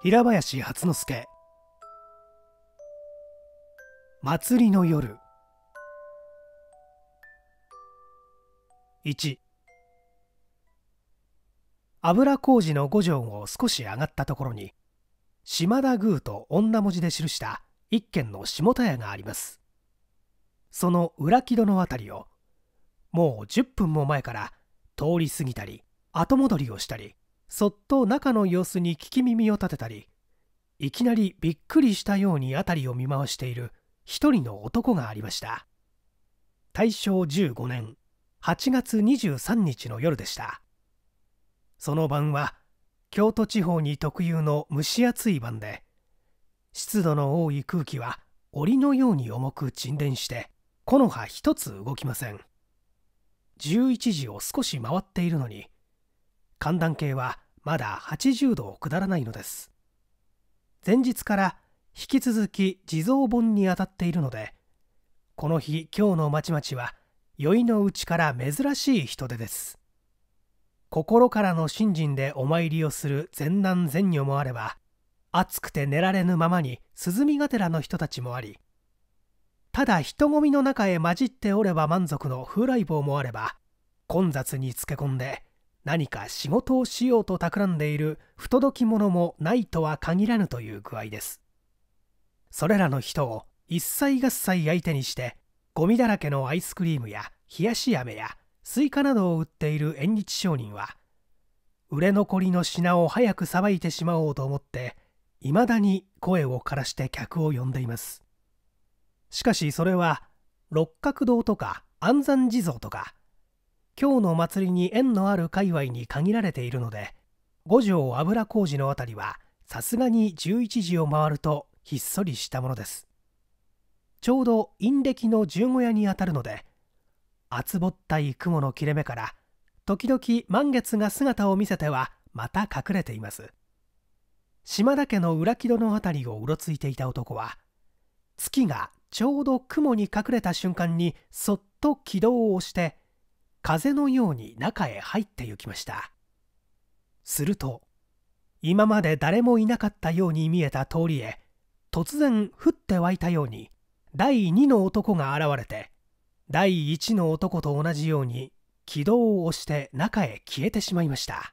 平林初之助祭りの夜1油工事の五条を少し上がったところに島田宮と女文字で記した一軒の下田屋がありますその裏木戸の辺りをもう10分も前から通り過ぎたり後戻りをしたりそっと中の様子に聞き耳を立てたりいきなりびっくりしたように辺りを見回している一人の男がありました大正15年8月23日の夜でしたその晩は京都地方に特有の蒸し暑い晩で湿度の多い空気は檻のように重く沈殿して木の葉一つ動きません11時を少し回っているのに寒暖計はまだ80度を下らないのです前日から引き続き地蔵盆に当たっているのでこの日今日のまちまちは宵のうちから珍しい人出です心からの信心でお参りをする善男善女もあれば暑くて寝られぬままに涼みがてらの人たちもありただ人混みの中へ混じっておれば満足の風来坊もあれば混雑につけ込んで何か仕事をしようと企んでいる不届き者もないとは限らぬという具合ですそれらの人を一切合切相手にしてゴミだらけのアイスクリームや冷やし飴やスイカなどを売っている縁日商人は売れ残りの品を早くさばいてしまおうと思っていまだに声を枯らして客を呼んでいますしかしそれは六角堂とか安山地蔵とか今日の祭りに縁のある界隈に限られているので五条油工事の辺りはさすがに11時を回るとひっそりしたものですちょうど陰暦の十五夜にあたるので厚ぼったい雲の切れ目から時々満月が姿を見せてはまた隠れています島田家の裏木戸の辺りをうろついていた男は月がちょうど雲に隠れた瞬間にそっと軌道を押して風のように中へ入って行きましたすると今まで誰もいなかったように見えた通りへ突然降って湧いたように第2の男が現れて第1の男と同じように軌道を押して中へ消えてしまいました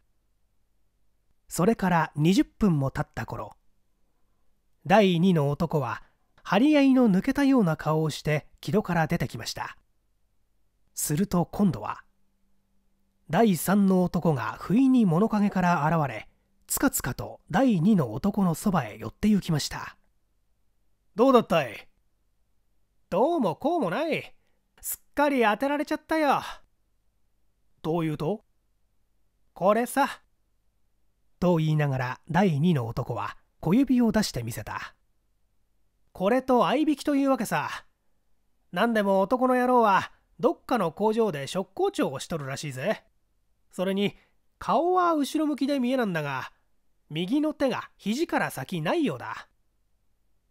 それから20分も経った頃第2の男は張り合いの抜けたような顔をして木戸から出てきましたすると今度は第三の男が不意に物陰から現れつかつかと第二の男のそばへ寄って行きましたどうだったいどうもこうもないすっかり当てられちゃったよどういうとこれさと言いながら第二の男は小指を出してみせたこれと合いびきというわけさ何でも男の野郎はどっかの工場で職工長をしとるらしいぜそれに顔は後ろ向きで見えなんだが右の手が肘から先ないようだ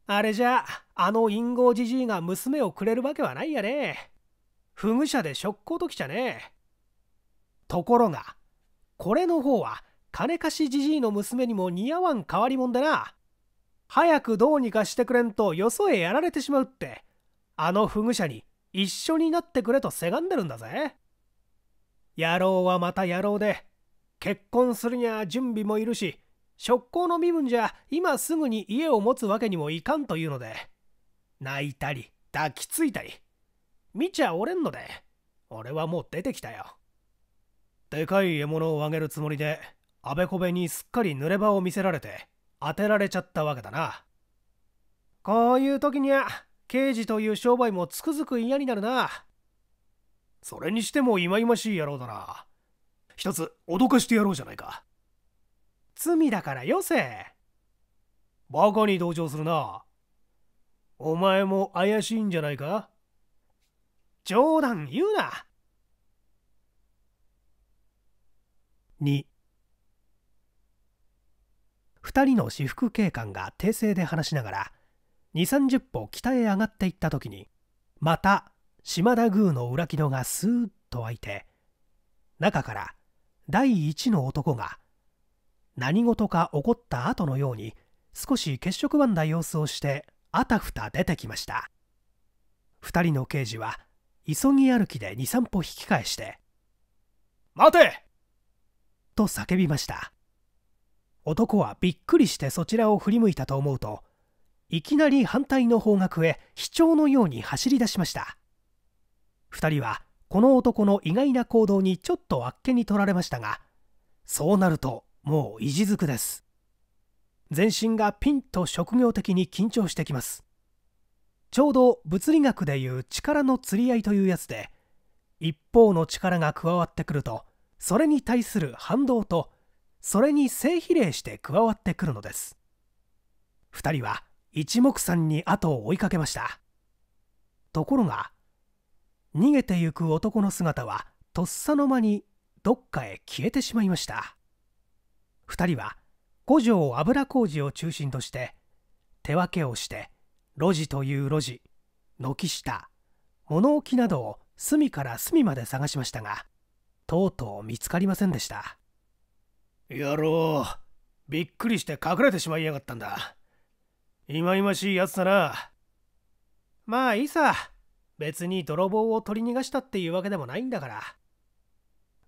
あれじゃあの陰謀じじいが娘をくれるわけはないやね不具者で職工ときちゃねところがこれの方は金貸しじじいの娘にも似合わん変わりもんでな早くどうにかしてくれんとよそへやられてしまうってあの不具者に一緒になってくれとせがんでるんだぜ野郎はまた野郎で結婚するにゃ準備もいるし職工の身分じゃ今すぐに家を持つわけにもいかんというので泣いたり抱きついたり見ちゃおれんので俺はもう出てきたよでかい獲物をあげるつもりであべこべにすっかり濡れ場を見せられて当てられちゃったわけだなこういう時には刑事という商売もつくづく嫌になるなそれにしても忌々しい野郎だな一つ脅かしてやろうじゃないか罪だからよせバカに同情するなお前も怪しいんじゃないか冗談言うな22人の私服警官が訂正で話しながら2 3 0歩北へ上がっていった時にまた島田宮の裏木戸がスーッと開いて中から第一の男が何事か起こった後のように少し血色ばんだ様子をしてあたふた出てきました2人の刑事は急ぎ歩きで23歩引き返して「待て!」と叫びました男はびっくりしてそちらを振り向いたと思うといきなり反対の方角へ飛鳥のように走り出しました2人はこの男の意外な行動にちょっとあっけに取られましたがそうなるともう意地づくです全身がピンと職業的に緊張してきますちょうど物理学でいう力の釣り合いというやつで一方の力が加わってくるとそれに対する反動とそれに正比例して加わってくるのです2人は一目散に後を追いかけましたところが逃げてゆく男の姿はとっさの間にどっかへ消えてしまいました2人は五条油小路を中心として手分けをして路地という路地軒下物置などを隅から隅まで探しましたがとうとう見つかりませんでした野郎びっくりして隠れてしまいやがったんだいまいましいやつだなまあいいさ別に泥棒を取り逃がしたっていうわけでもないんだから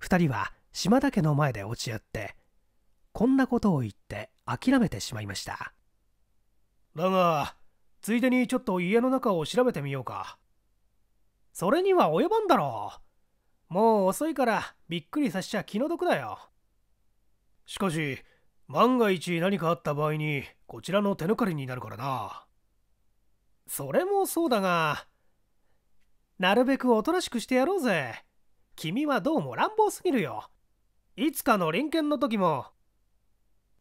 2人は島田家の前で落ち合ってこんなことを言って諦めてしまいましただがついでにちょっと家の中を調べてみようかそれには及ばんだろうもう遅いからびっくりさせちゃ気の毒だよしかし万が一何かあった場合にこちらの手抜かりになるからなそれもそうだがなるべくおとなしくしてやろうぜ君はどうも乱暴すぎるよいつかの臨検の時も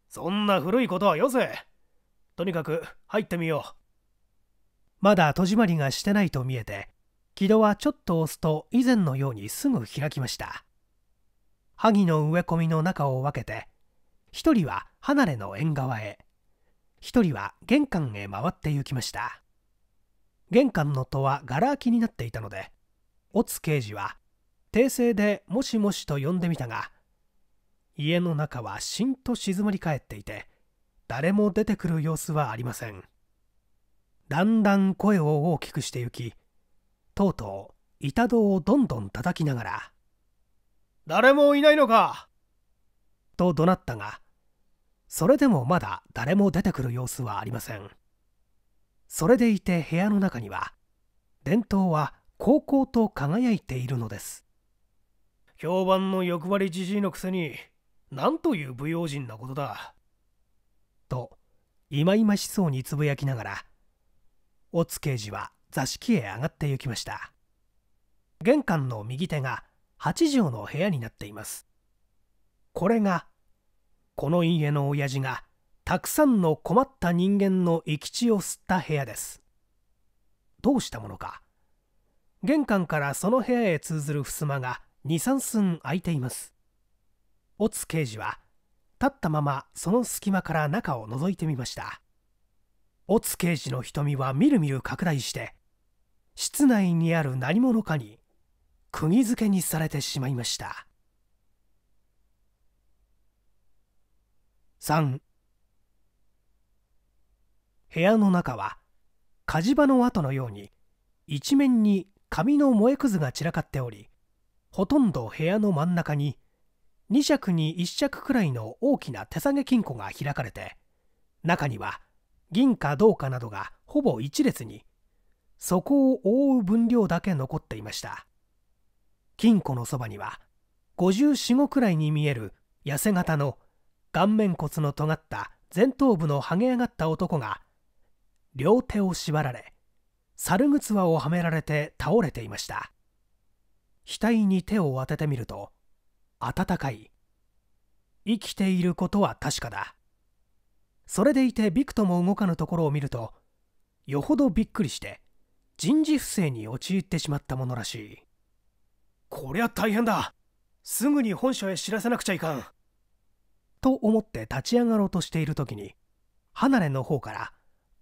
そんな古いことはよせとにかく入ってみようまだ戸締まりがしてないと見えて木戸はちょっと押すと以前のようにすぐ開きました萩の植え込みの中を分けて一人は離れの縁側へ一人は玄関へ回って行きました玄関の戸はがら空きになっていたので乙刑事は訂正でもしもしと呼んでみたが家の中はしんと静まり返っていて誰も出てくる様子はありませんだんだん声を大きくしてゆきとうとう板戸をどんどん叩きながら「誰もいないのか!」と怒鳴ったがそれでもまだ誰も出てくる様子はありませんそれでいて部屋の中には伝統は高校と輝いているのです評判の欲張りじじいのくせに何という不用心なことだと忌々しそうにつぶやきながら大津刑事は座敷へ上がって行きました玄関の右手が八畳の部屋になっていますこれがこの家の親父がたくさんの困った人間の生き血を吸った部屋ですどうしたものか玄関からその部屋へ通ずる襖が23寸空いています小津刑事は立ったままその隙間から中を覗いてみました小津刑事の瞳はみるみる拡大して室内にある何者かに釘付けにされてしまいました3部屋の中は火事場の跡のように一面に紙の燃えくずが散らかっておりほとんど部屋の真ん中に2尺に1尺くらいの大きな手提げ金庫が開かれて中には銀貨銅かなどがほぼ一列にそこを覆う分量だけ残っていました金庫のそばには545くらいに見える痩せ型の顔面骨の尖った前頭部のはげ上がった男が両手を縛られ猿靴輪をはめられて倒れていました額に手を当ててみると温かい生きていることは確かだそれでいてびくとも動かぬところを見るとよほどびっくりして人事不正に陥ってしまったものらしいこりゃ大変だすぐに本社へ知らせなくちゃいかんと思って立ち上がろうとしている時に離れの方から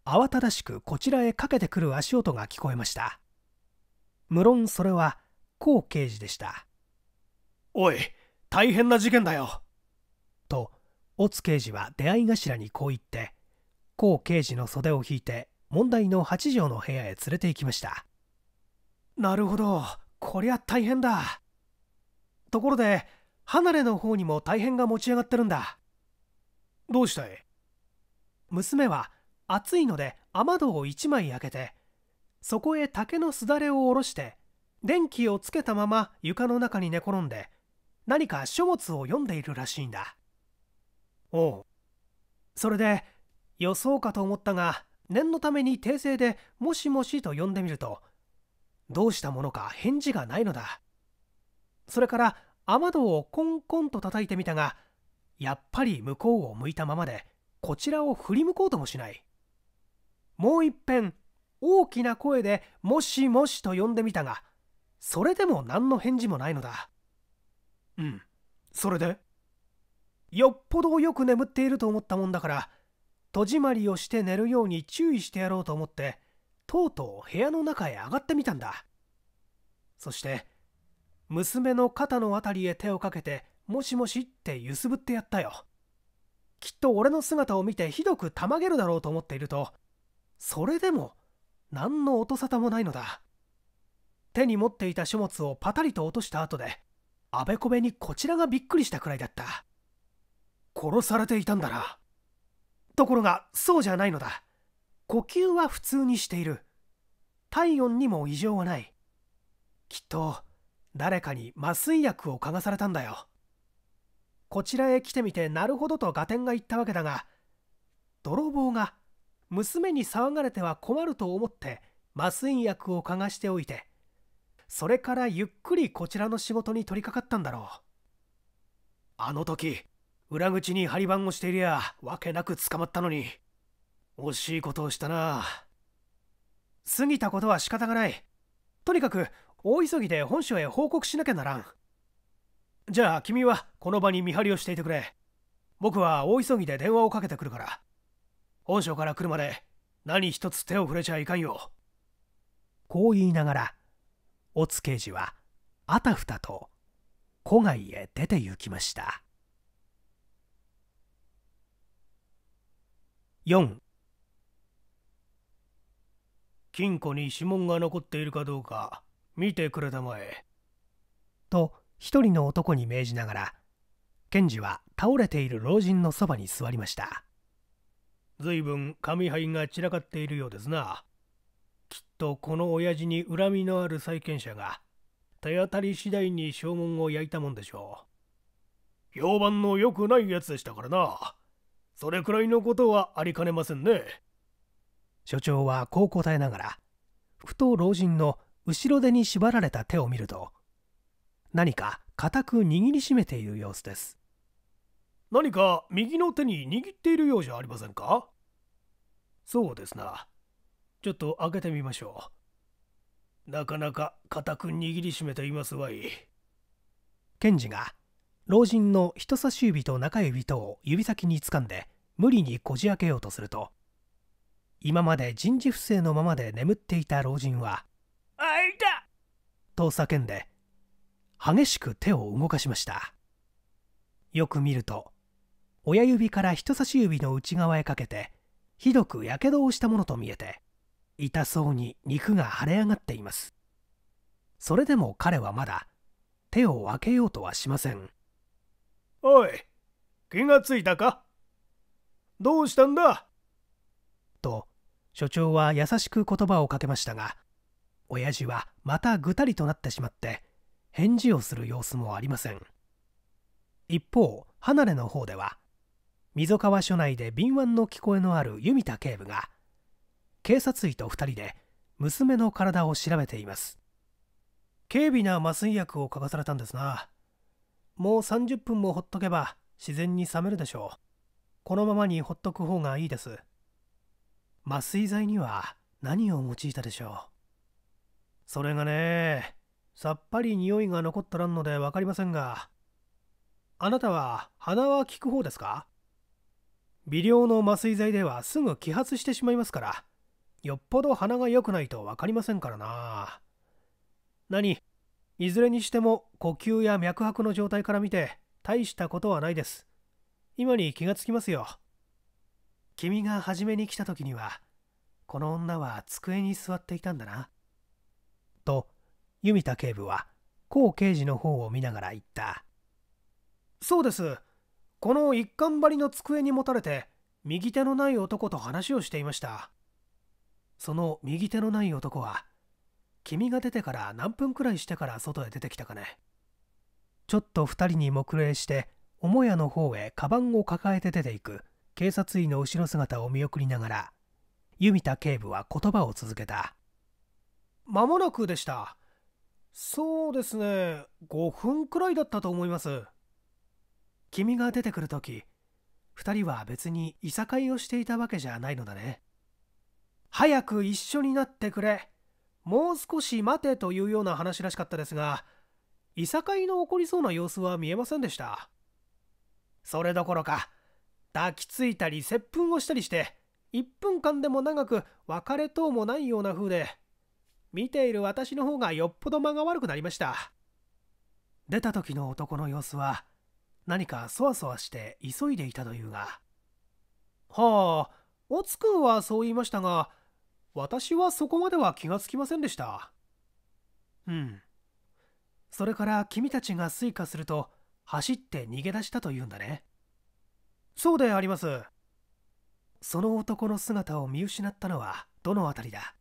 慌ただしくこちらへかけてくる足音が聞こえました無論それは高刑事でしたおい大変な事件だよと乙刑事は出会い頭にこう言って高刑事の袖を引いて問題の8畳の部屋へ連れて行きましたなるほどこりゃ大変だところで離れの方にも大変が持ち上がってるんだどうしたい娘は暑いので雨戸を1枚開けてそこへ竹のすだれを下ろして電気をつけたまま床の中に寝転んで何か書物を読んでいるらしいんだおうそれで予想かと思ったが念のために訂正で「もしもし」と呼んでみるとどうしたものか返事がないのだそれから雨戸をコンコンと叩いてみたがやっぱり向こうを向いたままでこちらを振り向こうともしないもういっぺん大きな声で「もしもし」と呼んでみたがそれでも何の返事もないのだうんそれでよっぽどよく眠っていると思ったもんだから戸締まりをして寝るように注意してやろうと思ってとうとう部屋の中へ上がってみたんだそして娘の肩の辺りへ手をかけてもしもしって揺すぶってやったよきっと俺の姿を見てひどくたまげるだろうと思っているとそれでも何の音沙汰もないのだ手に持っていた書物をパタリと落とした後であべこべにこちらがびっくりしたくらいだった殺されていたんだなところがそうじゃないのだ呼吸は普通にしている体温にも異常はないきっと誰かに麻酔薬を嗅がされたんだよこちらへ来てみてなるほどと合点が言ったわけだが泥棒が娘に騒がれては困ると思って麻酔薬を嗅がしておいてそれからゆっくりこちらの仕事に取り掛かったんだろうあの時裏口に張り番をしていりゃわけなく捕まったのに惜しいことをしたな過ぎたことは仕方がないとにかく大急ぎで本省へ報告しなきゃならんじゃあ君はこの場に見張りをしていてくれ僕は大急ぎで電話をかけてくるから本省から来るまで何一つ手を触れちゃいかんよこう言いながら小津刑事はあたふたと戸外へ出て行きました4金庫に指紋が残っているかどうか見てくれたまえ。と一人の男に命じながら検事は倒れている老人のそばに座りました随分紙灰が散らかっているようですなきっとこの親父に恨みのある債権者が手当たり次第に証文を焼いたもんでしょう評判の良くないやつでしたからなそれくらいのことはありかねませんね所長はこう答えながらふと老人の後ろ手に縛られた手を見ると何か固く握りしめている様子です何か右の手に握っているようじゃありませんかそうですなちょっと開けてみましょうなかなか固く握りしめていますわい検事が老人の人差し指と中指とを指先に掴んで無理にこじ開けようとすると今まで人事不正のままで眠っていた老人はいたと叫んで激しく手を動かしましたよく見ると親指から人差し指の内側へかけてひどくやけどをしたものと見えて痛そうに肉が腫れ上がっていますそれでも彼はまだ手を開けようとはしませんおい気がついたかどうしたんだと所長は優しく言葉をかけましたが親父はまたぐたりとなってしまって返事をする様子もありません一方離れの方では溝川署内で敏腕の聞こえのある弓田警部が警察医と2人で娘の体を調べています軽微な麻酔薬を嗅がされたんですなもう30分もほっとけば自然に冷めるでしょうこのままにほっとく方がいいです麻酔剤には何を用いたでしょうそれがね、さっぱり匂いが残ったらんので分かりませんが、あなたは鼻は効く方ですか微量の麻酔剤ではすぐ揮発してしまいますから、よっぽど鼻が良くないと分かりませんからな。何いずれにしても呼吸や脈拍の状態から見て大したことはないです。今に気がつきますよ。君が初めに来た時には、この女は机に座っていたんだな。弓田警部は高刑事の方を見ながら言ったそうですこの一貫張りの机に持たれて右手のない男と話をしていましたその右手のない男は君が出てから何分くらいしてから外へ出てきたかねちょっと2人に目礼して母屋の方へカバンを抱えて出ていく警察医の後ろ姿を見送りながら弓田警部は言葉を続けた間もなくでしたそうですね5分くらいだったと思います君が出てくる時2人は別にいさかいをしていたわけじゃないのだね早く一緒になってくれもう少し待てというような話らしかったですがいさかいの起こりそうな様子は見えませんでしたそれどころか抱きついたり接吻をしたりして1分間でも長く別れとうもないような風で見ている私の方がよっぽど間が悪くなりました出た時の男の様子は何かそわそわして急いでいたというがはあおつくんはそう言いましたが私はそこまでは気がつきませんでしたうんそれから君たちがイカすると走って逃げ出したというんだねそうでありますその男の姿を見失ったのはどの辺りだ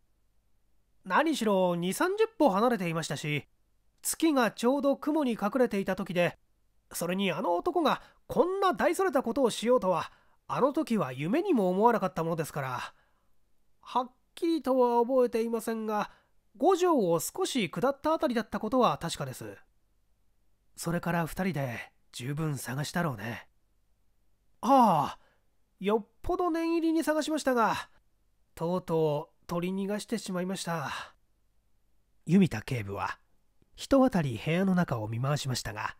何しろ2、30歩離れていましたし、月がちょうど雲に隠れていた時で、それにあの男がこんな大それたことをしようとは、あの時は夢にも思わなかったものですから、はっきりとは覚えていませんが、五条を少し下った辺りだったことは確かです。それから2人で十分探したろうね。ああ、よっぽど念入りに探しましたが、とうとう取り逃がしてしまいました弓田警部は人当たり部屋の中を見回しましたが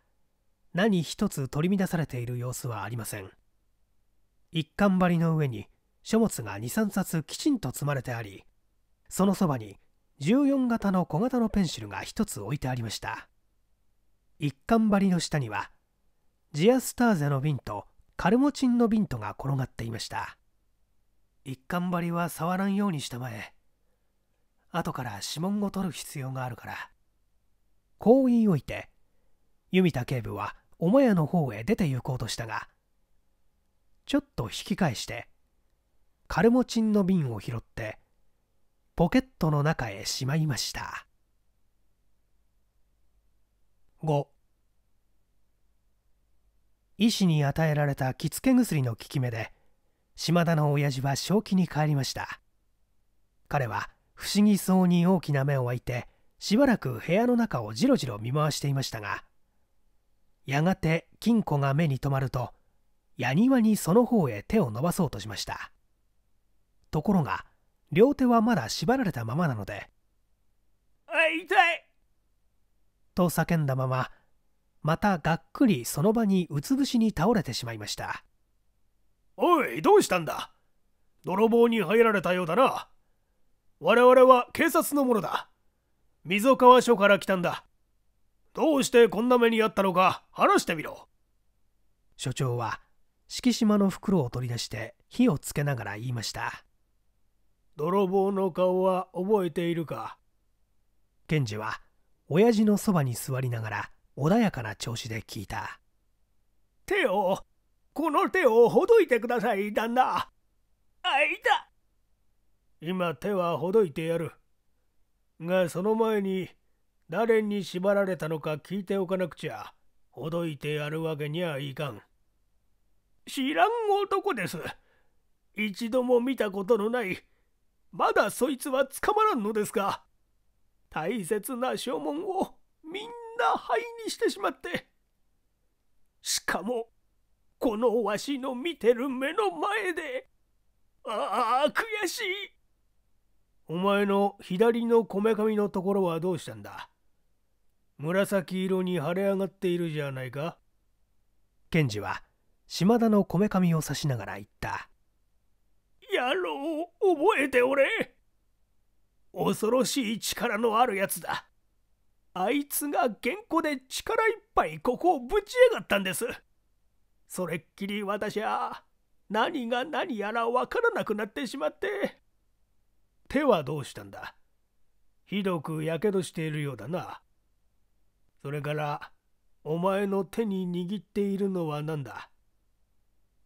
何一つ取り乱されている様子はありません一貫張りの上に書物が23冊きちんと積まれてありそのそばに14型の小型のペンシルが1つ置いてありました一貫張りの下にはジアスターゼの瓶とカルモチンの瓶とが転がっていました一貫張りは触らんようにしたまえ後から指紋を取る必要があるからこう言いおいて弓田警部は母屋の方へ出て行こうとしたがちょっと引き返してカルモチンの瓶を拾ってポケットの中へしまいました5医師に与えられた着付け薬の効き目で島田の親父は正気に帰りました彼は不思議そうに大きな目を開いてしばらく部屋の中をじろじろ見回していましたがやがて金庫が目に留まるとやにわにその方へ手を伸ばそうとしましたところが両手はまだ縛られたままなので「あ痛い!」と叫んだまままたがっくりその場にうつ伏しに倒れてしまいましたおい、どうしたんだ泥棒に入られたようだな。我々は警察の者だ。溝川署から来たんだ。どうしてこんな目にあったのか話してみろ。所長は敷島の袋を取り出して火をつけながら言いました。泥棒の顔は覚えているか検事は親父のそばに座りながら穏やかな調子で聞いた。手をこの手をほどいてください旦那あいた今手はほどいてやるがその前に誰に縛られたのか聞いておかなくちゃほどいてやるわけにはいかん知らん男です一度も見たことのないまだそいつは捕まらんのですか大切な証文をみんな灰にしてしまってしかもこのわしの見てる目の前でああ悔しいお前の左のこめかみのところはどうしたんだ紫色に腫れ上がっているじゃないかンジは島田のこめかみを指しながら言った野郎覚えておれ恐ろしい力のあるやつだあいつが原稿で力いっぱいここをぶち上がったんですそれっきり私は何が何やらわからなくなってしまって手はどうしたんだひどくやけどしているようだなそれからお前の手に握っているのは何だ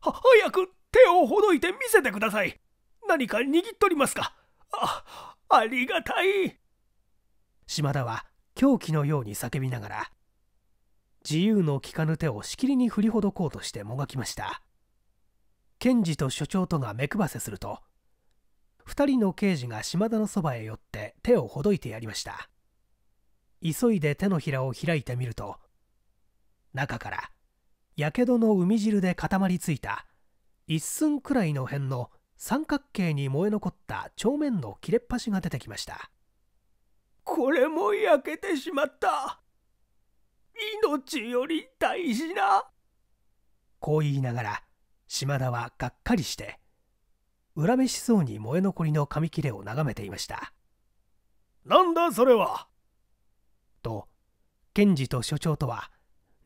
は早く手をほどいて見せてください何か握っとりますかあありがたい島田は狂気のように叫びながら自由の利かぬ手をしきりに振りほどこうとしてもがきました検事と所長とが目配せすると2人の刑事が島田のそばへ寄って手をほどいてやりました急いで手のひらを開いてみると中からやけどの海汁で固まりついた一寸くらいの辺の三角形に燃え残った帳面の切れっ端が出てきましたこれも焼けてしまった命より大事な。こう言いながら島田はがっかりして恨めしそうに燃え残りの紙切れを眺めていましたなんだそれはと検事と所長とは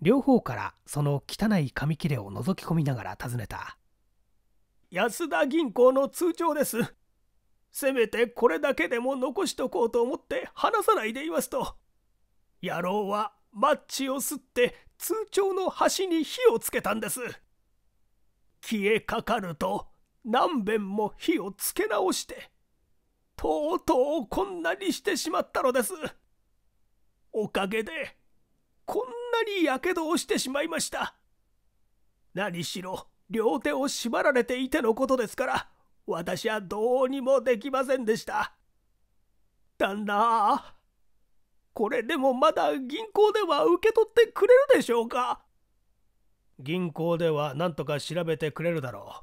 両方からその汚い紙切れを覗き込みながら尋ねた安田銀行の通帳ですせめてこれだけでも残しとこうと思って話さないでいますと野郎はマッチをすって通帳の端に火をつけたんです消えかかると何べんも火をつけ直してとうとうこんなにしてしまったのですおかげでこんなにやけどをしてしまいました何しろ両手を縛られていてのことですから私はどうにもできませんでした旦那これでもまだ銀行では受け取ってくれるでしょうか銀行では何とか調べてくれるだろう。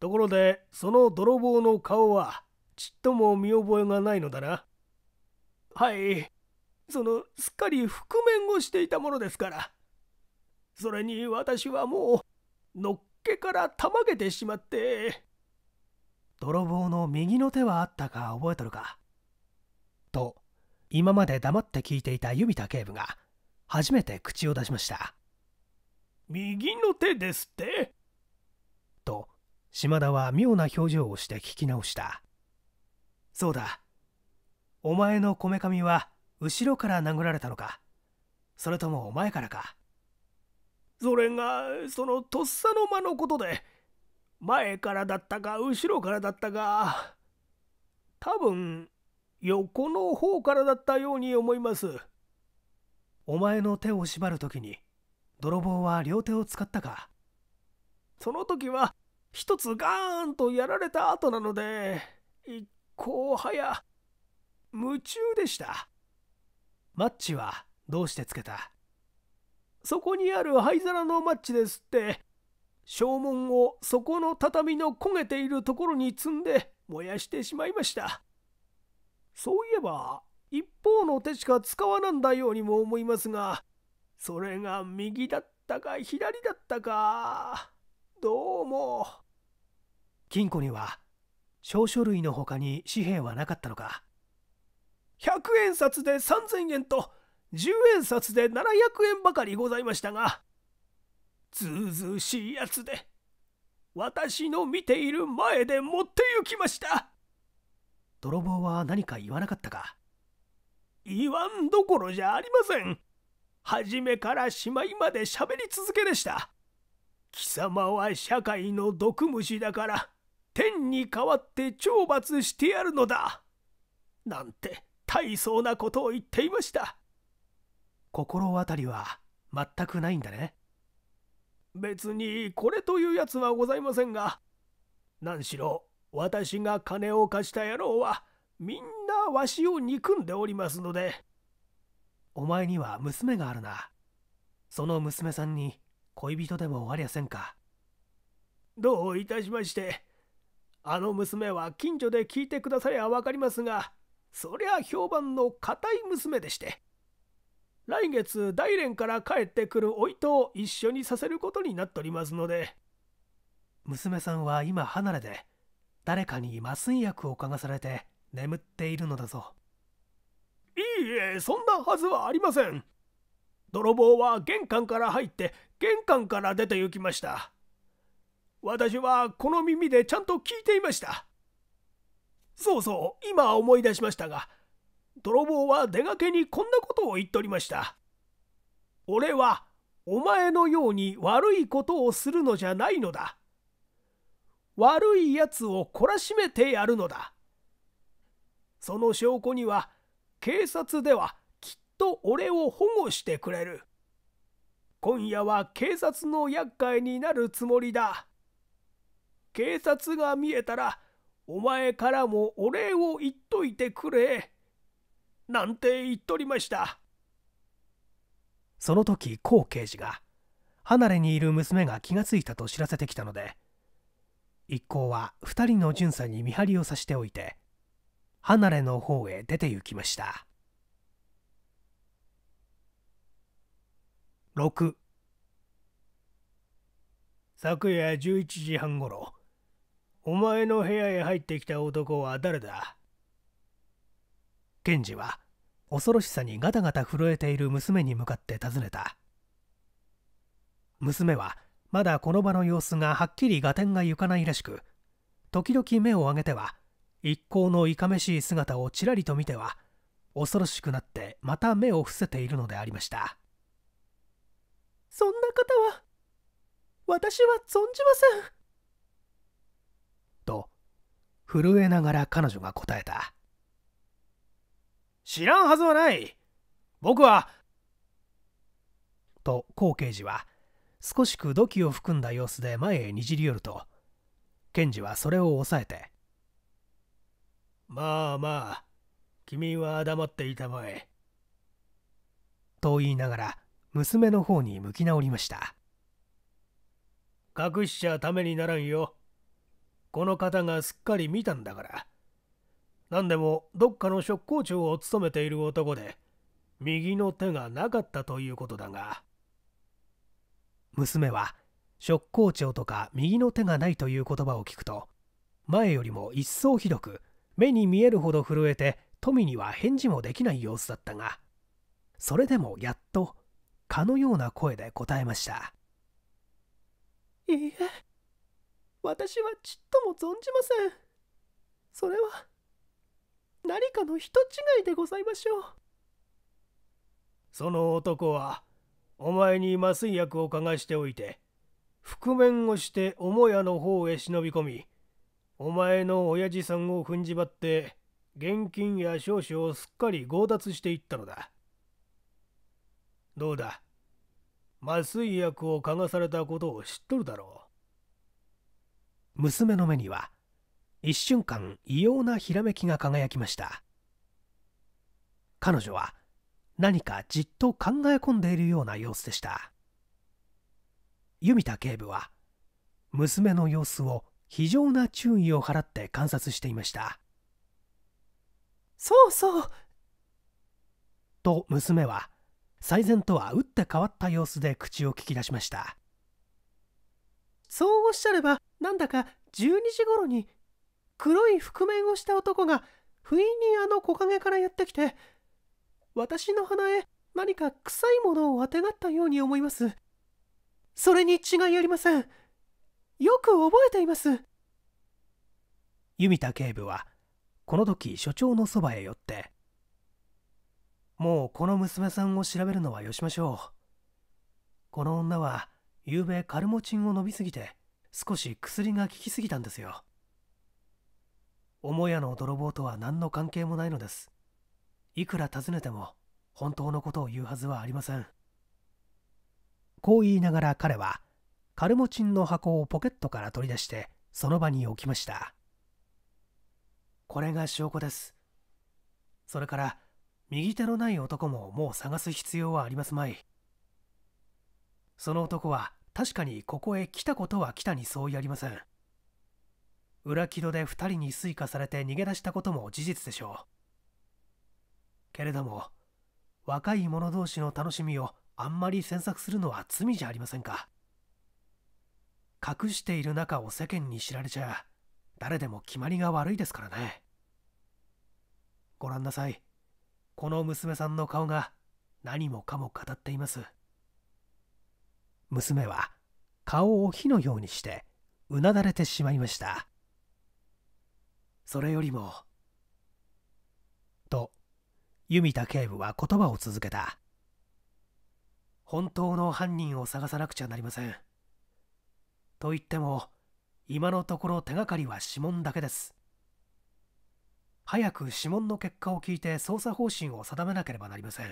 ところで、その泥棒の顔は、ちっとも見覚えがないのだな。はい。その、すっかり覆面をしていたものですから。それに私はもう、のっけからたまげてしまって。泥棒の右の手はあったか覚えとるか。と、今まで黙って聞いていた弓田警部が初めて口を出しました右の手ですってと島田は妙な表情をして聞き直したそうだお前のこめかみは後ろから殴られたのかそれとも前からかそれがそのとっさの間のことで前からだったか後ろからだったか多分横の方からだったように思いますお前の手を縛る時に泥棒は両手を使ったかその時は一つガーンとやられた後なので一向はや夢中でしたマッチはどうしてつけたそこにある灰皿のマッチですって正門をそこの畳の焦げているところに積んで燃やしてしまいましたそういえば一方の手しか使わなんだようにも思いますがそれが右だったか左だったかどうも金庫には証書類のほかに紙幣はなかったのか100円札で3000円と10円札で700円ばかりございましたがずうずうしいやつで私の見ている前で持って行きました泥棒は何か言わなかったか言わんどころじゃありません初めからしまいまで喋り続けでした貴様は社会の毒虫だから天に代わって懲罰してやるのだなんて大層なことを言っていました心当たりは全くないんだね別にこれというやつはございませんが何しろ私が金を貸した野郎はみんなわしを憎んでおりますのでお前には娘があるなその娘さんに恋人でもありゃせんかどういたしましてあの娘は近所で聞いてくださりゃ分かりますがそりゃ評判の堅い娘でして来月大連から帰ってくるおいと一緒にさせることになっておりますので娘さんは今離れで誰かに麻酔薬を嗅がされて眠っているのだぞいいえそんなはずはありません泥棒は玄関から入って玄関から出て行きました私はこの耳でちゃんと聞いていましたそうそう今思い出しましたが泥棒は出がけにこんなことを言っておりました俺はお前のように悪いことをするのじゃないのだ悪いやつを懲らしめてやるのだ。その証拠には警察ではきっと俺を保護してくれる。今夜は警察の厄介になるつもりだ。警察が見えたらお前からもお礼を言っといてくれ。なんて言っとりました。その時、高刑事が、離れにいる娘が気がついたと知らせてきたので、一行は二人の巡査に見張りをさしておいて離れの方へ出て行きました六昨夜11時半ごろお前の部屋へ入ってきた男は誰だ検事は恐ろしさにガタガタ震えている娘に向かって尋ねた娘はまだこの場の様子がはっきり合点がゆかないらしく時々目を上げては一行のいかめしい姿をちらりと見ては恐ろしくなってまた目を伏せているのでありましたそんな方は私は存じませんと震えながら彼女が答えた知らんはずはない僕はと高刑事は少しく土器を含んだ様子で前へにじり寄ると検事はそれを抑えて「まあまあ君は黙っていたまえ」と言いながら娘の方に向き直りました隠しちゃためにならんよこの方がすっかり見たんだから何でもどっかの職工長を務めている男で右の手がなかったということだが娘は職ョ長とか右の手がないという言葉を聞くと前よりも一層ひどく目に見えるほど震えて富には返事もできない様子だったがそれでもやっと蚊のような声で答えましたいいえ私はちっとも存じませんそれは何かの人違いでございましょうその男はお前に麻酔薬を嗅がしておいて覆面をして母屋の方へ忍び込みお前の親父さんを踏んじばって現金や少々をすっかり強奪していったのだどうだ麻酔薬を嗅がされたことを知っとるだろう娘の目には一瞬間異様なひらめきが輝きました彼女は何かじっと考え込んでいるような様子でした弓田警部は娘の様子を非常な注意を払って観察していましたそうそうと娘は最前とは打って変わった様子で口を聞き出しましたそうおっしゃればなんだか12時頃に黒い覆面をした男が不意にあの木陰からやってきて私の鼻へ何か臭いものをあてがったように思います。それに違いありません。よく覚えています。弓田警部は、この時所長のそばへ寄って、もうこの娘さんを調べるのはよしましょう。この女は、夕べカルモチンを飲みすぎて、少し薬が効きすぎたんですよ。母屋の泥棒とは何の関係もないのです。いくら尋ねても本当のことを言うはずはありませんこう言いながら彼はカルモチンの箱をポケットから取り出してその場に置きましたこれが証拠ですそれから右手のない男ももう探す必要はありますまいその男は確かにここへ来たことは来たにそうやりません裏木戸で2人にスイカされて逃げ出したことも事実でしょうけれども若い者同士の楽しみをあんまり詮索するのは罪じゃありませんか隠している中を世間に知られちゃ誰でも決まりが悪いですからねご覧なさいこの娘さんの顔が何もかも語っています娘は顔を火のようにしてうなだれてしまいましたそれよりもと弓田警部は言葉を続けた本当の犯人を探さなくちゃなりませんと言っても今のところ手がかりは指紋だけです早く指紋の結果を聞いて捜査方針を定めなければなりません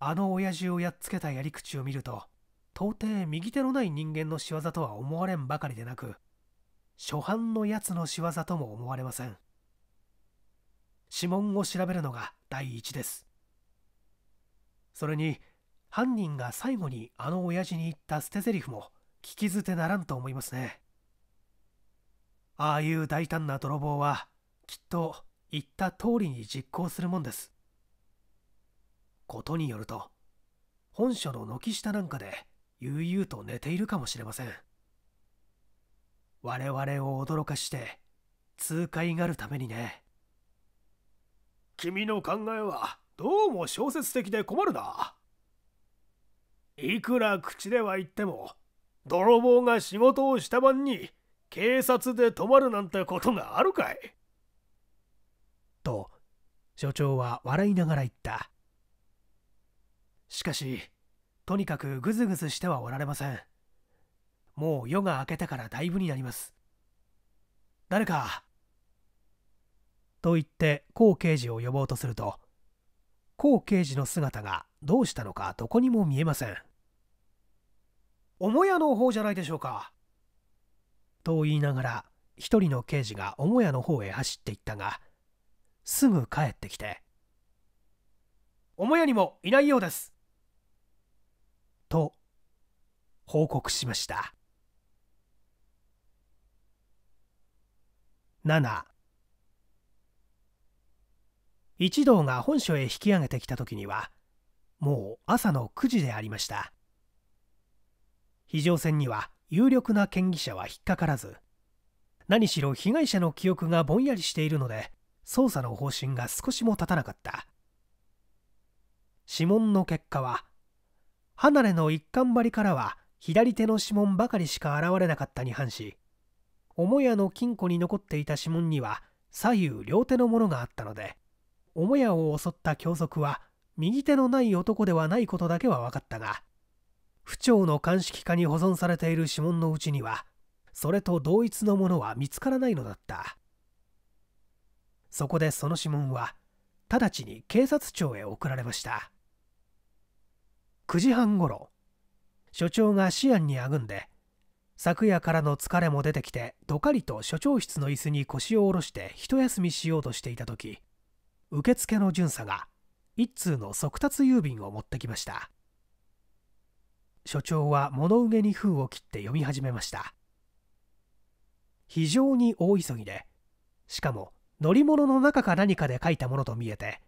あの親父をやっつけたやり口を見ると到底右手のない人間の仕業とは思われんばかりでなく初犯のやつの仕業とも思われません指紋を調べるのが第一ですそれに犯人が最後にあの親父に言った捨て台詞も聞き捨てならんと思いますねああいう大胆な泥棒はきっと言った通りに実行するもんですことによると本書の軒下なんかで悠々と寝ているかもしれません我々を驚かして痛快がるためにね君の考えはどうも小説的で困るな。いくら口では言っても、泥棒が仕事をした晩に警察で泊まるなんてことがあるかい。と、所長は笑いながら言った。しかし、とにかくぐずぐずしてはおられません。もう夜が明けたからだいぶになります。誰か、と言って高刑事を呼ぼうとすると高刑事の姿がどうしたのかどこにも見えません母屋の方じゃないでしょうかと言いながら一人の刑事が母屋の方へ走っていったがすぐ帰ってきて母屋にもいないようですと報告しました7一同が本所へ引き上げてきた時にはもう朝の9時でありました非常線には有力な嫌疑者は引っかからず何しろ被害者の記憶がぼんやりしているので捜査の方針が少しも立たなかった指紋の結果は離れの一貫張りからは左手の指紋ばかりしか現れなかったに反し母屋の金庫に残っていた指紋には左右両手のものがあったので母屋を襲った凶賊は右手のない男ではないことだけは分かったが府庁の鑑識課に保存されている指紋のうちにはそれと同一のものは見つからないのだったそこでその指紋は直ちに警察庁へ送られました9時半ごろ所長が思案にあぐんで昨夜からの疲れも出てきてどかりと所長室の椅子に腰を下ろして一休みしようとしていた時受付の巡査が一通の速達郵便を持ってきました所長は物憂げに封を切って読み始めました非常に大急ぎでしかも乗り物の中か何かで書いたものと見えて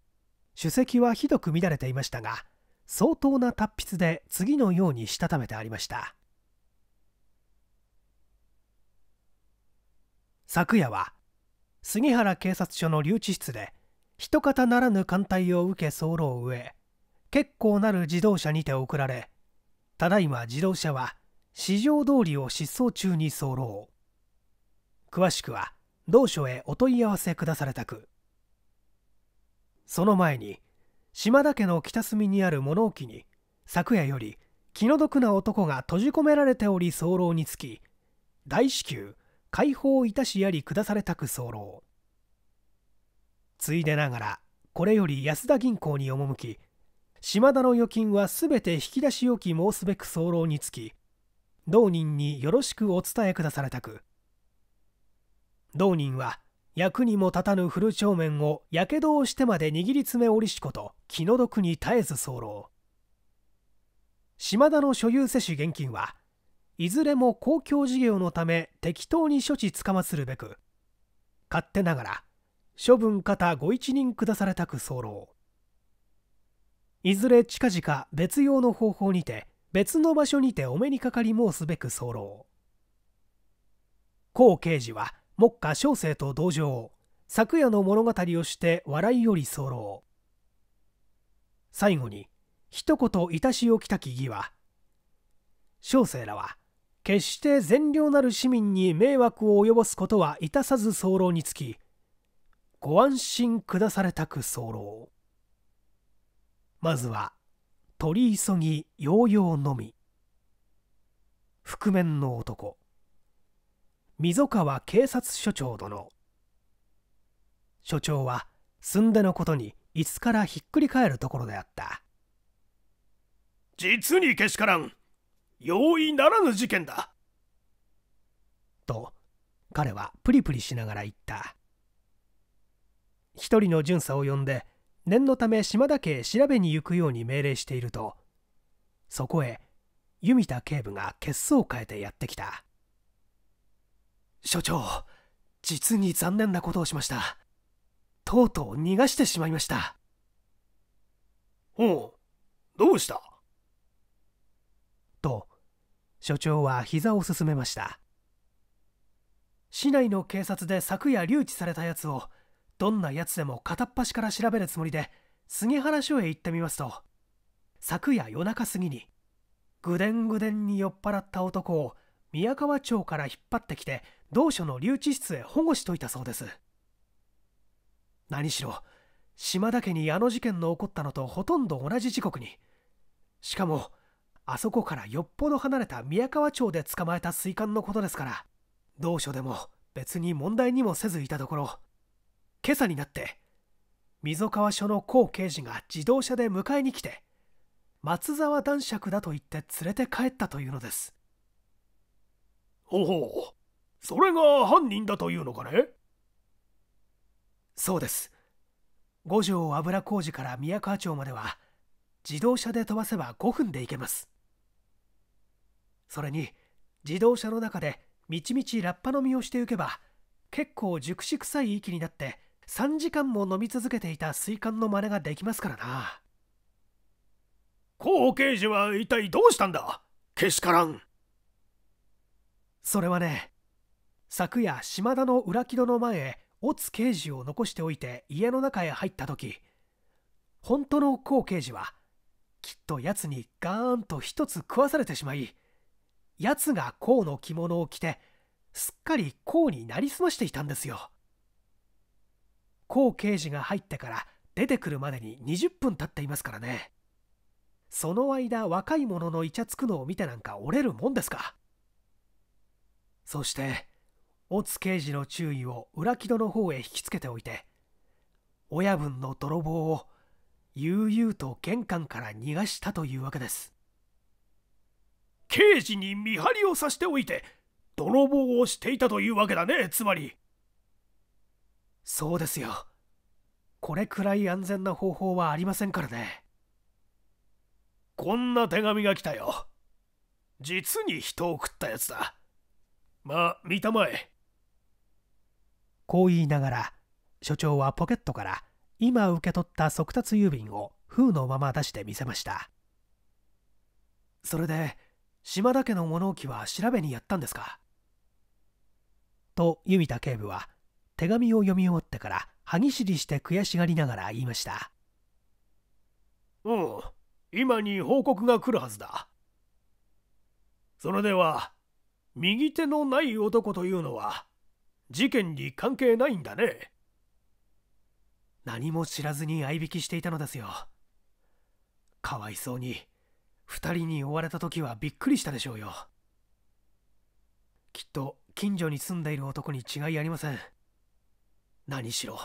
主席はひどく乱れていましたが相当な達筆で次のようにしたためてありました昨夜は杉原警察署の留置室で一方ならぬ艦隊を受け候を上結構なる自動車にて送られただいま自動車は市場通りを失踪中に候詳しくは同署へお問い合わせくだされたくその前に島田家の北隅にある物置に昨夜より気の毒な男が閉じ込められており候につき大至急解放いたしやり下されたく候ついでながらこれより安田銀行に赴き島田の預金は全て引き出し置き申すべく候につき同人によろしくお伝えくだされたく同人は役にも立たぬ古帳面をやけどをしてまで握り詰めおりしこと気の毒に絶えず候島田の所有せし現金はいずれも公共事業のため適当に処置つかまつるべく勝手ながら処分方ご一任下されたく候いずれ近々別用の方法にて別の場所にてお目にかかり申すべく候高刑事は目下小生と同情昨夜の物語をして笑いより候最後に一言いたしをきたき義は小生らは決して善良なる市民に迷惑を及ぼすことはいたさず候につきご安心くだされたく候まずは取り急ぎようようのみ覆面の男溝川警察署長殿署長は寸出のことにいつからひっくり返るところであった実にけしからん容易ならぬ事件だと彼はプリプリしながら言った一人の巡査を呼んで念のため島田家へ調べに行くように命令しているとそこへ弓田警部が血相を変えてやってきた所長実に残念なことをしましたとうとう逃がしてしまいましたおうどうしたと所長は膝をすすめました市内の警察で昨夜留置されたやつをどんなやつでも片っ端から調べるつもりで杉原署へ行ってみますと昨夜夜中過ぎにぐでんぐでんに酔っ払った男を宮川町から引っ張ってきて同署の留置室へ保護しといたそうです何しろ島田家にあの事件の起こったのとほとんど同じ時刻にしかもあそこからよっぽど離れた宮川町で捕まえた水管のことですから同署でも別に問題にもせずいたところ今朝になって溝川署の高刑事が自動車で迎えに来て松沢男爵だと言って連れて帰ったというのですほほうそれが犯人だというのかねそうです五条油工事から宮川町までは自動車で飛ばせば5分で行けますそれに自動車の中でみちみちラッパ飲みをしておけば結構熟し臭い息になって3時間も飲み続けていた水管の真似ができますからな広報刑事は一体どうしたんだけしからんそれはね昨夜島田の裏木戸の前へ乙刑事を残しておいて家の中へ入った時本当の後刑事はきっと奴にガーンと一つ食わされてしまい奴が甲の着物を着てすっかり甲になりすましていたんですよ高刑事が入ってから出てくるまでに20分経っていますからねその間若い者のイチャつくのを見てなんか折れるもんですかそしてオツ刑事の注意を裏木戸の方へ引きつけておいて親分の泥棒を悠々と玄関から逃がしたというわけです刑事に見張りをさしておいて泥棒をしていたというわけだねつまりそうですよこれくらい安全な方法はありませんからねこんな手紙が来たよ実に人を食ったやつだまあ見たまえこう言いながら所長はポケットから今受け取った速達郵便を封のまま出してみせましたそれで島田家の物置は調べにやったんですかと弓田警部は手紙を読み終わってから歯ぎしりして悔しがりながら言いましたうん今に報告が来るはずだそれでは右手のない男というのは事件に関係ないんだね何も知らずに合引きしていたのですよかわいそうに2人に追われた時はびっくりしたでしょうよきっと近所に住んでいる男に違いありません何しろ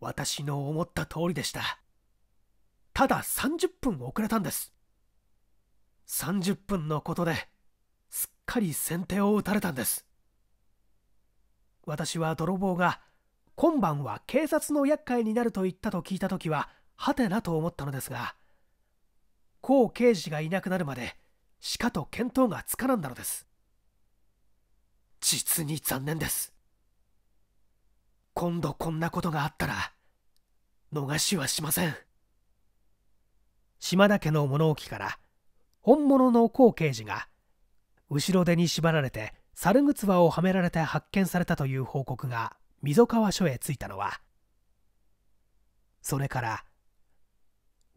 私の思った通りでしたただ30分遅れたんです30分のことですっかり先手を打たれたんです私は泥棒が今晩は警察の厄介になると言ったと聞いた時ははてなと思ったのですが高刑事がいなくなるまでしかと見当がつかなんだのです実に残念です今度こんなことがあったら逃しはしません島田家の物置から本物の光刑事が後ろ手に縛られて猿靴輪をはめられて発見されたという報告が溝川署へ着いたのはそれから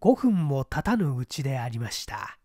5分も経たぬうちでありました